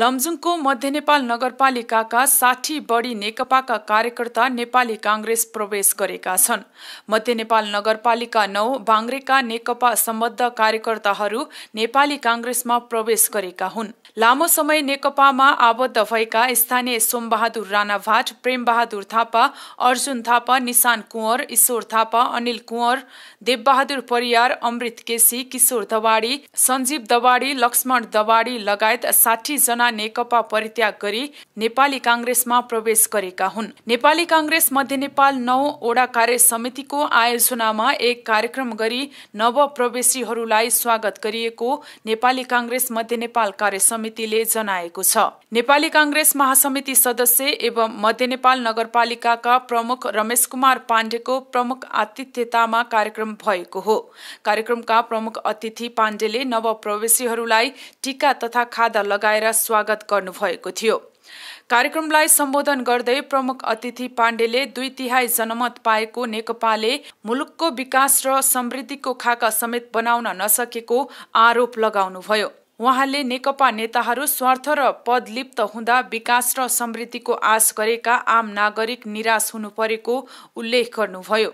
लमजुङको मध्य नेपाल नगरपालिकाका साठी बढी नेकपाका कार्यकर्ता नेपाली काङ्ग्रेस प्रवेश गरेका छन् मध्य नेपाल नगरपालिका नौ बाङ्रेका नेकपा सम्बद्ध कार्यकर्ताहरू नेपाली काङ्ग्रेसमा प्रवेश गरेका हुन् लामो समय नेकपामा आबद्ध भएका स्थानीय सोमबहादुर राणा भाट प्रेमबहादुर थापा अर्जुन थापा निशान कुँवर ईश्वर थापा अनिल कुँवर देवबहादुर परियार अमृत केसी किशोर दवाडी सञ्जीव दवाडी लक्ष्मण दवाडी लगायत साठी जना नेकपा परित्याग गरी नेपाली काङ्ग्रेसमा प्रवेश गरेका हुन् नेपाली काङ्ग्रेस मध्य नेपाल नौ ओडा कार्य समितिको आयोजनामा एक कार्यक्रम गरी नव प्रवेशीहरूलाई स्वागत गरिएको नेपाली काङ्ग्रेस मध्य नेपाल कार्य समितिले जनाएको छ नेपाली काङ्ग्रेस महासमिति सदस्य एवं मध्य नेपाल नगरपालिकाका प्रमुख रमेश कुमार पाण्डेको प्रमुख आतिथ्यतामा कार्यक्रम भएको हो कार्यक्रमका प्रमुख अतिथि पाण्डेले नव प्रवेशीहरूलाई टिका तथा खादा लगाएर स्वागत स्वागत गर्नुभएको थियो कार्यक्रमलाई सम्बोधन गर्दै प्रमुख अतिथि पाण्डेले दुई तिहाई जनमत पाएको नेकपाले मुलुकको विकास र समृद्धिको खाका समेत बनाउन नसकेको आरोप लगाउनुभयो उहाँले नेकपा नेताहरू स्वार्थ र पदलिप्त हुँदा विकास र समृद्धिको आश गरेका आम नागरिक निराश हुनु परेको उल्लेख गर्नुभयो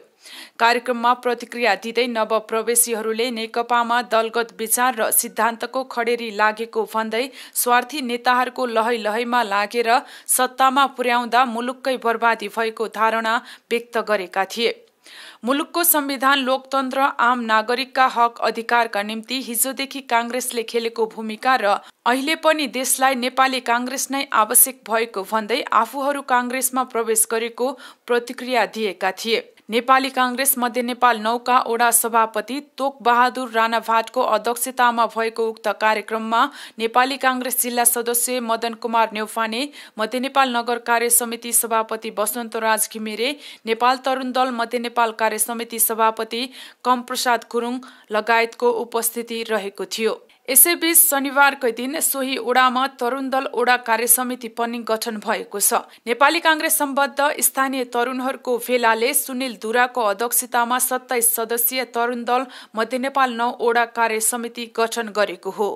कार्यक्रममा प्रतिक्रिया दिँदै नवप्रवेशीहरूले नेकपामा दलगत विचार र सिद्धान्तको खडेरी लागेको भन्दै स्वार्थी नेताहरूको लहै लहैमा लागेर सत्तामा पुर्याउँदा मुलुककै बर्बादी भएको धारणा व्यक्त गरेका थिए मुलुकको संविधान लोकतन्त्र आम नागरिकका हक अधिकारका निम्ति हिजोदेखि काङ्ग्रेसले खेलेको भूमिका र अहिले पनि देशलाई नेपाली काङ्ग्रेस नै आवश्यक भएको भन्दै आफूहरू काङ्ग्रेसमा प्रवेश गरेको प्रतिक्रिया दिएका थिए नेपाली काङ्ग्रेस मध्य नेपाल नौका ओडा सभापति तोक तोकबहादुर राणाभाटको अध्यक्षतामा भएको उक्त कार्यक्रममा नेपाली काङ्ग्रेस जिल्ला सदस्य मदन कुमार नेउफाने मध्य नेपाल नगर कार्य समिति सभापति वसन्तराज घिमिरे नेपाल तरुण दल मध्य नेपाल कार्य समिति सभापति कमप्रसाद गुरुङ लगायतको उपस्थिति रहेको थियो यसैबीच शनिबारकै दिन सोही ओडामा तरुण दल ओडा कार्यसमिति पनि गठन भएको छ नेपाली काङ्ग्रेस सम्बद्ध स्थानीय तरुणहरूको भेलाले सुनिल धुराको अध्यक्षतामा सत्ताइस सदस्यीय तरुण दल मध्य नेपाल नौ ओडा कार्यसमिति गठन गरेको हो